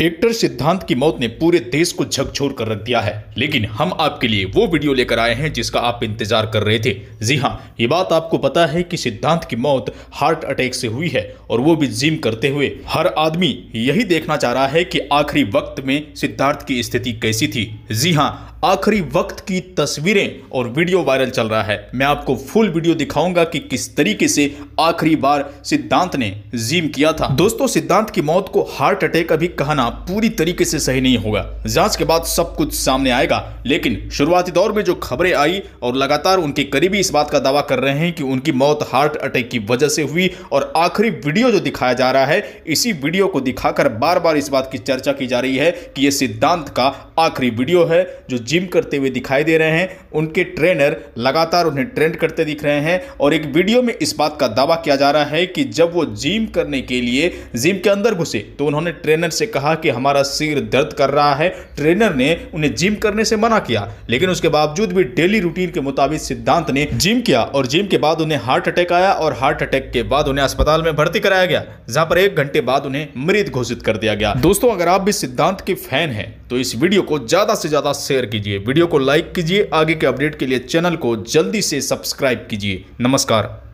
actor सिद्धांत की मौत ने पूरे देश को झकझोर कर रख दिया है लेकिन हम आपके लिए वो वीडियो लेकर आए हैं जिसका आप इंतजार कर रहे थे जी हाँ ये बात आपको पता है कि सिद्धांत की मौत हार्ट अटैक से हुई है और वो भी जिम करते हुए हर आदमी यही देखना चाह रहा है कि आखिरी वक्त में सिद्धार्थ की स्थिति कैसी थी जी हाँ आखिरी वक्त की तस्वीरें और वीडियो वायरल चल रहा है मैं आपको फुल वीडियो दिखाऊंगा कि किस तरीके से आखिरी बार सिद्धांत ने जीम किया था दोस्तों सिद्धांत की मौत को हार्ट अटैक अभी कहना पूरी तरीके से सही नहीं होगा जांच के बाद सब कुछ सामने आएगा लेकिन शुरुआती दौर में जो खबरें आई और लगातार उनके करीबी इस बात का दावा कर रहे हैं कि उनकी मौत हार्ट अटैक की वजह से हुई और आखिरी वीडियो जो दिखाया जा रहा है इसी वीडियो को दिखाकर बार बार इस बात की चर्चा की जा रही है कि यह सिद्धांत का आखिरी वीडियो है जो जिम करते हुए दिखाई दे रहे हैं उनके ट्रेनर लगातार उन्हें ट्रेंड करते दिख रहे हैं और एक वीडियो में इस बात का दावा किया जा रहा है कि जब वो जिम करने के लिए जिम के अंदर घुसे तो उन्होंने ट्रेनर से कहा कि हमारा सिर दर्द कर रहा है ट्रेनर ने उन्हें जिम करने से मना किया लेकिन उसके बावजूद भी डेली रूटीन के मुताबिक सिद्धांत ने जिम किया और जिम के बाद उन्हें हार्ट अटैक आया और हार्ट अटैक के बाद उन्हें अस्पताल में भर्ती कराया गया जहां पर एक घंटे बाद उन्हें मृत घोषित कर दिया गया दोस्तों अगर आप भी सिद्धांत के फैन हैं तो इस वीडियो को ज्यादा से ज्यादा शेयर कीजिए कीजिए वीडियो को लाइक कीजिए आगे के अपडेट के लिए चैनल को जल्दी से सब्सक्राइब कीजिए नमस्कार